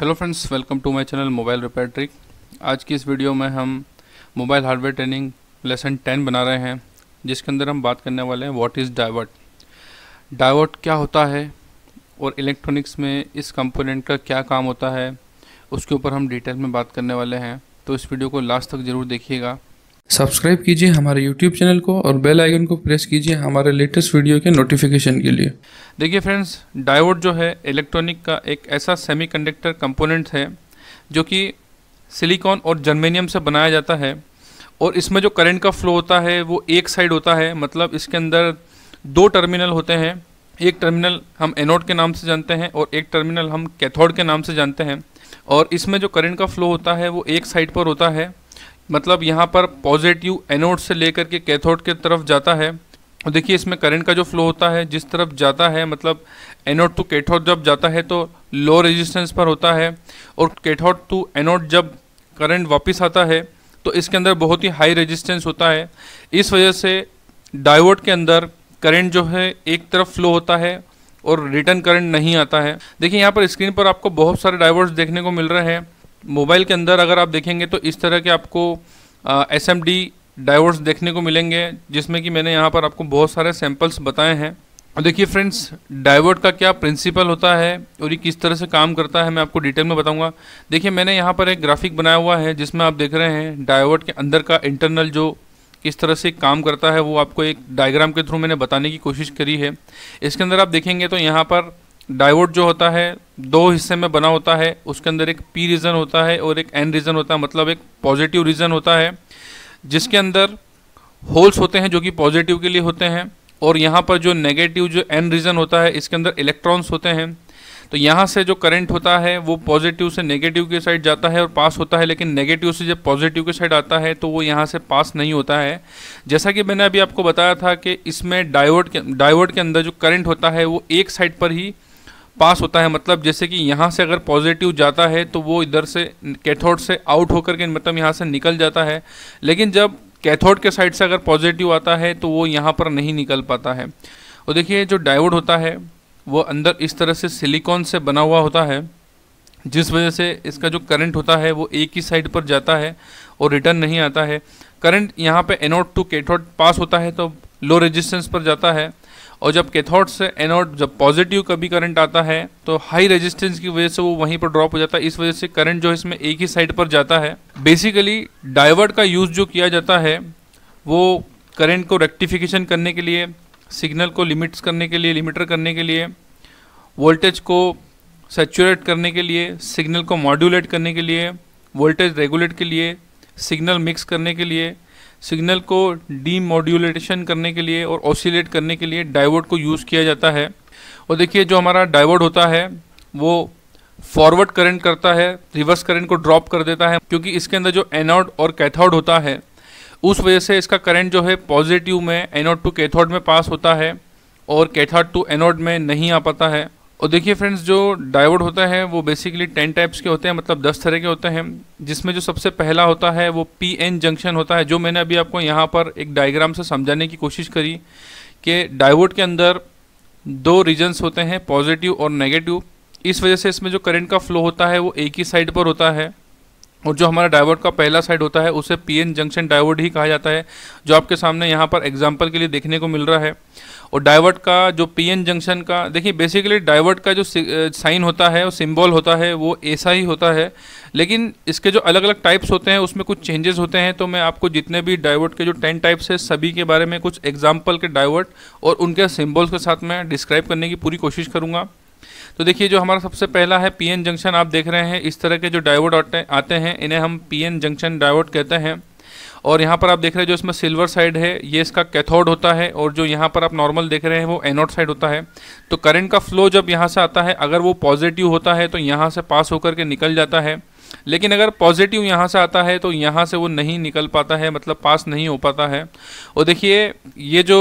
Hello friends welcome to my channel mobile repair trick आज की इस वीडियो में हम mobile hardware training lesson ten बना रहे हैं जिसके अंदर हम बात करने वाले हैं व्हाट इज़ डाइवर्ट डाइवर्ट क्या होता है और इलेक्ट्रॉनिक्स में इस कंपोनेंट का क्या काम होता है उसके ऊपर हम डिटेल में बात करने वाले हैं तो इस वीडियो को लास्ट तक ज़रूर देखिएगा सब्सक्राइब कीजिए हमारे यूट्यूब चैनल को और बेल आइकन को प्रेस कीजिए हमारे लेटेस्ट वीडियो के नोटिफिकेशन के लिए देखिए फ्रेंड्स डायोड जो है इलेक्ट्रॉनिक का एक ऐसा सेमीकंडक्टर कंपोनेंट है जो कि सिलिकॉन और जर्मेनियम से बनाया जाता है और इसमें जो करंट का फ्लो होता है वो एक साइड होता है मतलब इसके अंदर दो टर्मिनल होते हैं एक टर्मिनल हम एनोड के नाम से जानते हैं और एक टर्मिनल हम कैथोड के नाम से जानते हैं और इसमें जो करंट का फ्लो होता है वो एक साइड पर होता है मतलब यहाँ पर पॉजिटिव एनोड से लेकर के कैथोड के तरफ जाता है और देखिए इसमें करंट का जो फ्लो होता है जिस तरफ जाता है मतलब एनोड टू कैथोड जब जाता है तो लो रेजिस्टेंस पर होता है और कैथोड टू एनोड जब करंट वापस आता है तो इसके अंदर बहुत ही हाई रेजिस्टेंस होता है इस वजह से डायवर्ट के अंदर करंट जो है एक तरफ फ्लो होता है और रिटर्न करंट नहीं आता है देखिए यहाँ पर स्क्रीन पर आपको बहुत सारे डाइवर्ट्स देखने को मिल रहे हैं मोबाइल के अंदर अगर आप देखेंगे तो इस तरह के आपको एस एम डी देखने को मिलेंगे जिसमें कि मैंने यहाँ पर आपको बहुत सारे सैम्पल्स बताए हैं और देखिए फ्रेंड्स डाइवर्ट का क्या प्रिंसिपल होता है और ये किस तरह से काम करता है मैं आपको डिटेल में बताऊंगा देखिए मैंने यहाँ पर एक ग्राफिक बनाया हुआ है जिसमें आप देख रहे हैं डाइवर्ट के अंदर का इंटरनल जो किस तरह से काम करता है वो आपको एक डायग्राम के थ्रू मैंने बताने की कोशिश करी है इसके अंदर आप देखेंगे तो यहाँ पर डायवर्ट जो होता है दो हिस्से में बना होता है उसके अंदर एक पी रीज़न होता है और एक एन रीज़न होता है मतलब एक पॉजिटिव रीज़न होता है जिसके अंदर होल्स होते हैं जो कि पॉजिटिव के लिए होते हैं और यहाँ पर जो नेगेटिव जो एन रीज़न होता है इसके अंदर इलेक्ट्रॉन्स होते हैं तो यहाँ से जो करंट होता है वो पॉजिटिव से नेगेटिव के साइड जाता है और पास होता है लेकिन नेगेटिव से जब पॉजिटिव के साइड आता है तो वो यहाँ से पास नहीं होता है जैसा कि मैंने अभी आपको बताया था कि इसमें डायोड के डायोड के अंदर जो करंट होता है वो एक साइड पर ही पास होता है मतलब जैसे कि यहाँ से अगर पॉजिटिव जाता है तो वो इधर से कैथोड से आउट होकर के मतलब यहाँ से निकल जाता है लेकिन जब कैथोड के साइड से अगर पॉजिटिव आता है तो वो यहाँ पर नहीं निकल पाता है और देखिए जो डायोड होता है वो अंदर इस तरह से सिलिकॉन से बना हुआ होता है जिस वजह से इसका जो करंट होता है वो एक ही साइड पर जाता है और रिटर्न नहीं आता है करंट यहाँ पे एनोड टू कैथोड पास होता है तो लो रेजिस्टेंस पर जाता है और जब कैथोड से एनोड जब पॉजिटिव कभी करंट आता है तो हाई रेजिस्टेंस की वजह से वो वहीं पर ड्रॉप हो जाता है इस वजह से करंट जो है इसमें एक ही साइड पर जाता है बेसिकली डाइवर्ट का यूज़ जो किया जाता है वो करंट को रेक्टिफिकेशन करने के लिए सिग्नल को लिमिट्स करने के लिए लिमिटर करने के लिए वोल्टेज को सेचुरेट करने के लिए सिग्नल को मॉड्यूलेट करने के लिए वोल्टेज रेगुलेट के लिए सिग्नल मिक्स करने के लिए सिग्नल को डीमोड्यूलेशन करने के लिए और ऑसिलेट करने के लिए डाइवर्ट को यूज़ किया जाता है और देखिए जो हमारा डाइवर्ट होता है वो फॉरवर्ड करंट करता है रिवर्स करंट को ड्रॉप कर देता है क्योंकि इसके अंदर जो एनोड और कैथोड होता है उस वजह से इसका करंट जो है पॉजिटिव में एनोड टू कैथोड में पास होता है और कैथोड टू एनोड में नहीं आ पाता है और देखिए फ्रेंड्स जो डायोड होता है वो बेसिकली टेन टाइप्स के होते हैं मतलब दस तरह के होते हैं जिसमें जो सबसे पहला होता है वो पी एन जंक्शन होता है जो मैंने अभी आपको यहाँ पर एक डायग्राम से समझाने की कोशिश करी कि डायोड के अंदर दो रीजन्स होते हैं पॉजिटिव और नेगेटिव इस वजह से इसमें जो करंट का फ्लो होता है वो एक ही साइड पर होता है और जो हमारा डायवर्ट का पहला साइड होता है उसे पीएन जंक्शन डायवर्ट ही कहा जाता है जो आपके सामने यहाँ पर एग्जाम्पल के लिए देखने को मिल रहा है और डायवर्ट का जो पीएन जंक्शन का देखिए बेसिकली डायवर्ट का जो साइन होता है और सिंबल होता है वो ऐसा ही होता है लेकिन इसके जो अलग अलग टाइप्स होते हैं उसमें कुछ चेंजेस होते हैं तो मैं आपको जितने भी डायवर्ट के जो टेन टाइप्स है सभी के बारे में कुछ एग्जाम्पल के डायवर्ट और उनके सिम्बॉल्स के साथ मैं डिस्क्राइब करने की पूरी कोशिश करूँगा तो देखिए जो हमारा सबसे पहला है पीएन जंक्शन आप देख रहे हैं इस तरह के जो डायवर्ट आते हैं इन्हें हम पीएन जंक्शन डायवर्ट कहते हैं और यहाँ पर आप देख रहे हैं जो इसमें सिल्वर साइड है ये इसका कैथोड होता है और जो यहाँ पर आप नॉर्मल देख रहे हैं वो एनोड साइड होता है तो करंट का फ्लो जब यहाँ से आता है अगर वो पॉजिटिव होता है तो यहाँ से पास होकर के निकल जाता है लेकिन अगर पॉजिटिव यहाँ से आता है तो यहाँ से वो नहीं निकल पाता है मतलब पास नहीं हो पाता है और देखिए ये जो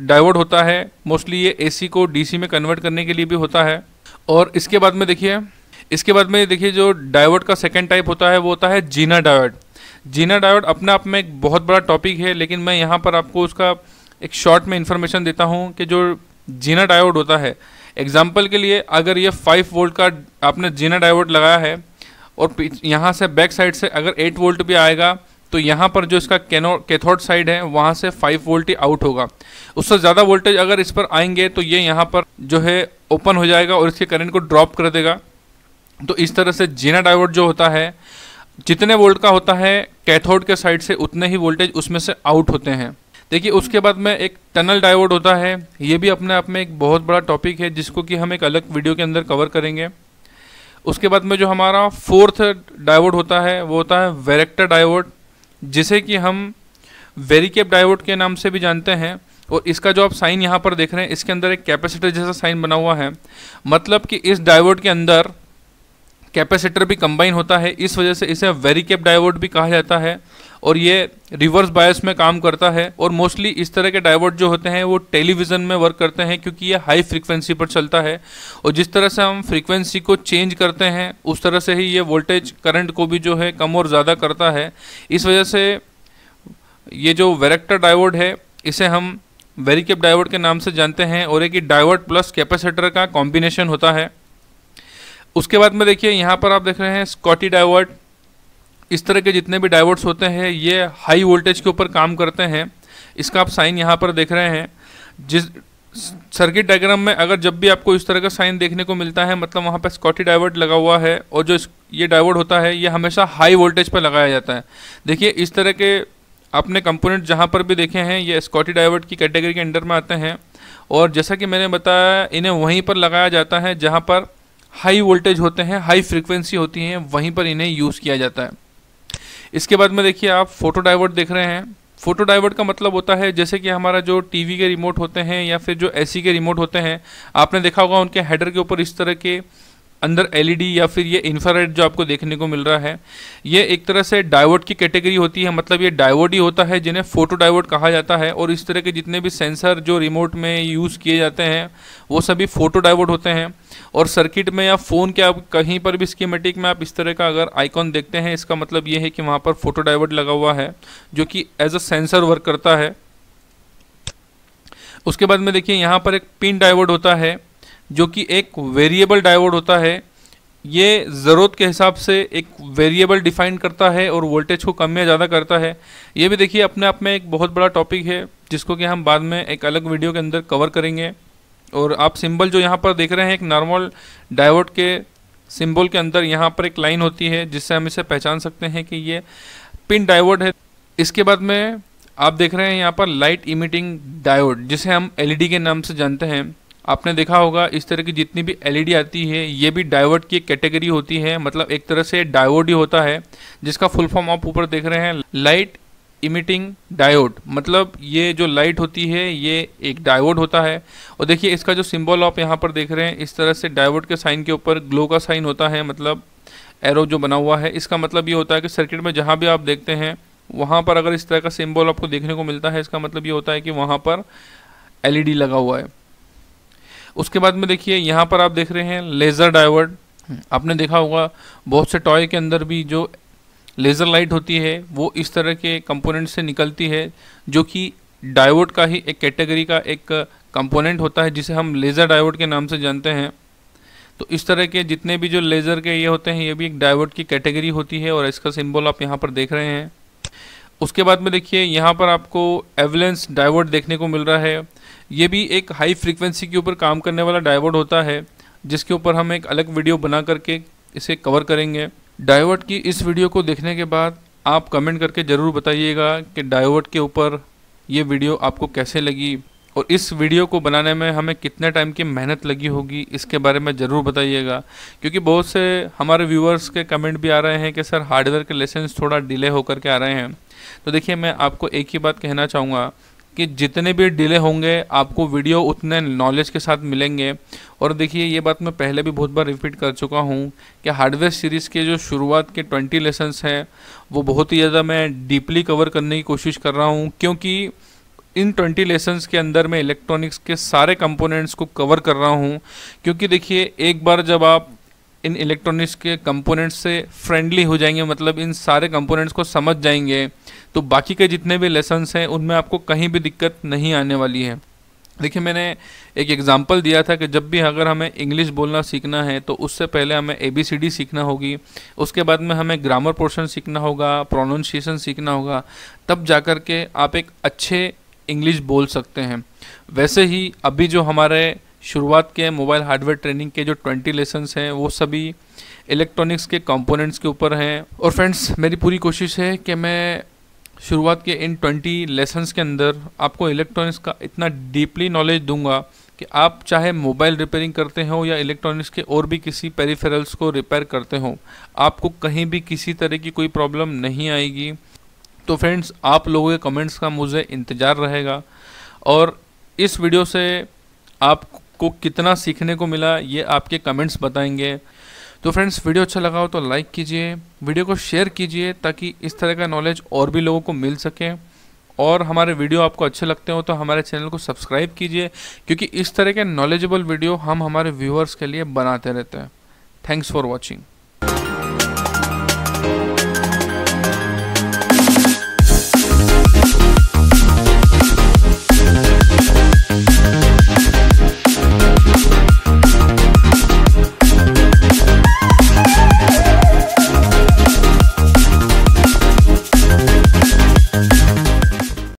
डाइवर्ट होता है मोस्टली ये एसी को डीसी में कन्वर्ट करने के लिए भी होता है और इसके बाद में देखिए इसके बाद में देखिए जो डायवर्ट का सेकेंड टाइप होता है वो होता है जीना डायोड जीना डायोड अपने आप में एक बहुत बड़ा टॉपिक है लेकिन मैं यहाँ पर आपको उसका एक शॉर्ट में इन्फॉर्मेशन देता हूँ कि जो जीना डायोड होता है एग्जाम्पल के लिए अगर ये फाइव वोल्ट का आपने जीना डायोड लगाया है और यहाँ से बैक साइड से अगर एट वोल्ट भी आएगा तो यहाँ पर जो इसका कैनो कैथोड साइड है वहाँ से फाइव वोल्ट ही आउट होगा उससे ज़्यादा वोल्टेज अगर इस पर आएंगे तो ये यहाँ पर जो है ओपन हो जाएगा और इसके करंट को ड्रॉप कर देगा तो इस तरह से जीना डाइवर्ट जो होता है जितने वोल्ट का होता है कैथोड के साइड से उतने ही वोल्टेज उसमें से आउट होते हैं देखिए उसके बाद में एक टनल डायवर्ट होता है ये भी अपने आप में एक बहुत बड़ा टॉपिक है जिसको कि हम एक अलग वीडियो के अंदर कवर करेंगे उसके बाद में जो हमारा फोर्थ डायवर्ट होता है वो होता है वेरेक्टर डायवर्ट जिसे कि हम वेरिकेप डायोड के नाम से भी जानते हैं और इसका जो आप साइन यहाँ पर देख रहे हैं इसके अंदर एक कैपेसिटर जैसा साइन बना हुआ है मतलब कि इस डायोड के अंदर कैपेसिटर भी कंबाइन होता है इस वजह से इसे वेरिकेप डायोड भी कहा जाता है और ये रिवर्स बायस में काम करता है और मोस्टली इस तरह के डायवर्ट जो होते हैं वो टेलीविज़न में वर्क करते हैं क्योंकि ये हाई फ्रिक्वेंसी पर चलता है और जिस तरह से हम फ्रिक्वेंसी को चेंज करते हैं उस तरह से ही ये वोल्टेज करंट को भी जो है कम और ज़्यादा करता है इस वजह से ये जो वेरेक्टर डाइवर्ट है इसे हम वेरिकेप डाइवर्ट के नाम से जानते हैं और एक डाइवर्ट प्लस कैपेसिटर का कॉम्बिनेशन होता है उसके बाद में देखिए यहाँ पर आप देख रहे हैं स्कॉटी डाइवर्ट इस तरह के जितने भी डायोड्स होते हैं ये हाई वोल्टेज के ऊपर काम करते हैं इसका आप साइन यहाँ पर देख रहे हैं जिस सर्किट डायग्राम में अगर जब भी आपको इस तरह का साइन देखने को मिलता है मतलब वहाँ पर स्कॉटी डाइवर्ट लगा हुआ है और जो ये डाइवर्ट होता है ये हमेशा हाई वोल्टेज पर लगाया जाता है देखिए इस तरह के अपने कंपोनेंट जहाँ पर भी देखे हैं ये स्कॉटी डाइवर्ट की कैटेगरी के अंडर में आते हैं और जैसा कि मैंने बताया इन्हें वहीं पर लगाया जाता है जहाँ पर हाई वोल्टेज होते हैं हाई फ्रिक्वेंसी होती है वहीं पर इन्हें यूज़ किया जाता है इसके बाद में देखिए आप फोटो डाइवर्ट देख रहे हैं फोटो डाइवर्ट का मतलब होता है जैसे कि हमारा जो टीवी के रिमोट होते हैं या फिर जो एसी e के रिमोट होते हैं आपने देखा होगा उनके हेडर के ऊपर इस तरह के अंदर एलईडी e या फिर ये इंफ्रारेड जो आपको देखने को मिल रहा है ये एक तरह से डायवर्ट की कैटेगरी होती है मतलब ये डायवर्ट ही होता है जिन्हें फोटो डायवर्ट कहा जाता है और इस तरह के जितने भी सेंसर जो रिमोट में यूज़ किए जाते हैं वो सभी फोटो डायवर्ट होते हैं और सर्किट में या फ़ोन के आप कहीं पर भी स्कीमेटिक में आप इस तरह का अगर आइकॉन देखते हैं इसका मतलब ये है कि वहाँ पर फोटो डाइवर्ट लगा हुआ है जो कि एज अ सेंसर वर्क करता है उसके बाद में देखिए यहाँ पर एक पिन डाइवर्ट होता है जो कि एक वेरिएबल डायोड होता है ये ज़रूरत के हिसाब से एक वेरिएबल डिफाइन करता है और वोल्टेज को कम या ज़्यादा करता है ये भी देखिए अपने आप में एक बहुत बड़ा टॉपिक है जिसको कि हम बाद में एक अलग वीडियो के अंदर कवर करेंगे और आप सिंबल जो यहाँ पर देख रहे हैं एक नॉर्मल डायवर्ट के सिंबल के अंदर यहाँ पर एक लाइन होती है जिससे हम इसे पहचान सकते हैं कि ये पिन डायवर्ट है इसके बाद में आप देख रहे हैं यहाँ पर लाइट इमिटिंग डायोड जिसे हम एलईडी e के नाम से जानते हैं आपने देखा होगा इस तरह की जितनी भी एलईडी e आती है ये भी डायोड की एक कैटेगरी होती है मतलब एक तरह से डायोड ही होता है जिसका फुल फॉर्म आप ऊपर देख रहे हैं लाइट इमिटिंग डायोड मतलब ये जो लाइट होती है ये एक डायोड होता है और देखिए इसका जो सिंबल आप यहाँ पर देख रहे हैं इस तरह से डायोड के साइन के ऊपर ग्लो का साइन होता है मतलब एरो जो बना हुआ है इसका मतलब ये होता है कि सर्किट में जहाँ भी आप देखते हैं वहाँ पर अगर इस तरह का सिंबल आपको देखने को मिलता है इसका मतलब ये होता है कि वहाँ पर एलईडी e लगा हुआ है उसके बाद में देखिए यहाँ पर आप देख रहे हैं लेज़र डाइवर्ट हम्म। आपने देखा होगा बहुत से टॉय के अंदर भी जो लेज़र लाइट होती है वो इस तरह के कंपोनेंट से निकलती है जो कि डायोड का ही एक कैटेगरी का एक कंपोनेंट होता है जिसे हम लेज़र डायोड के नाम से जानते हैं तो इस तरह के जितने भी जो लेज़र के ये होते हैं ये भी एक डायोड की कैटेगरी होती है और इसका सिंबल आप यहाँ पर देख रहे हैं उसके बाद में देखिए यहाँ पर आपको एवलेंस डाइवर्ट देखने को मिल रहा है ये भी एक हाई फ्रीक्वेंसी के ऊपर काम करने वाला डायवर्ट होता है जिसके ऊपर हम एक अलग वीडियो बना करके इसे कवर करेंगे डायवर्ट की इस वीडियो को देखने के बाद आप कमेंट करके ज़रूर बताइएगा कि डायवर्ट के ऊपर ये वीडियो आपको कैसे लगी और इस वीडियो को बनाने में हमें कितने टाइम की मेहनत लगी होगी इसके बारे में ज़रूर बताइएगा क्योंकि बहुत से हमारे व्यूअर्स के कमेंट भी आ रहे हैं कि सर हार्डवेयर के लेसन थोड़ा डिले होकर के आ रहे हैं तो देखिए मैं आपको एक ही बात कहना चाहूँगा कि जितने भी डिले होंगे आपको वीडियो उतने नॉलेज के साथ मिलेंगे और देखिए ये बात मैं पहले भी बहुत बार रिपीट कर चुका हूँ कि हार्डवेयर सीरीज़ के जो शुरुआत के ट्वेंटी लेसन्स हैं वो बहुत ही ज़्यादा मैं डीपली कवर करने की कोशिश कर रहा हूँ क्योंकि इन ट्वेंटी लेसन्स के अंदर मैं इलेक्ट्रॉनिक्स के सारे कंपोनेंट्स को कवर कर रहा हूँ क्योंकि देखिए एक बार जब आप इन इलेक्ट्रॉनिक्स के कंपोनेंट्स से फ्रेंडली हो जाएंगे मतलब इन सारे कंपोनेंट्स को समझ जाएंगे तो बाकी के जितने भी लेसन्स हैं उनमें आपको कहीं भी दिक्कत नहीं आने वाली है देखिए मैंने एक एग्जांपल दिया था कि जब भी अगर हमें इंग्लिश बोलना सीखना है तो उससे पहले हमें ए बी सी डी सीखना होगी उसके बाद में हमें ग्रामर पोर्शन सीखना होगा प्रोनाउंसिएशन सीखना होगा तब जा कर के आप एक अच्छे इंग्लिश बोल सकते हैं वैसे ही अभी जो हमारे शुरुआत के मोबाइल हार्डवेयर ट्रेनिंग के जो 20 लेसन्स हैं वो सभी इलेक्ट्रॉनिक्स के कंपोनेंट्स के ऊपर हैं और फ्रेंड्स मेरी पूरी कोशिश है कि मैं शुरुआत के इन 20 लेसन्स के अंदर आपको इलेक्ट्रॉनिक्स का इतना डीपली नॉलेज दूंगा कि आप चाहे मोबाइल रिपेयरिंग करते हो या इलेक्ट्रॉनिक्स के और भी किसी पेरीफेरल्स को रिपेयर करते हो आपको कहीं भी किसी तरह की कोई प्रॉब्लम नहीं आएगी तो फ्रेंड्स आप लोगों के कमेंट्स का मुझे इंतज़ार रहेगा और इस वीडियो से आप आपको कितना सीखने को मिला ये आपके कमेंट्स बताएंगे तो फ्रेंड्स वीडियो अच्छा लगा हो तो लाइक कीजिए वीडियो को शेयर कीजिए ताकि इस तरह का नॉलेज और भी लोगों को मिल सके और हमारे वीडियो आपको अच्छे लगते हो तो हमारे चैनल को सब्सक्राइब कीजिए क्योंकि इस तरह के नॉलेजेबल वीडियो हम हमारे व्यूअर्स के लिए बनाते रहते हैं थैंक्स फॉर वॉचिंग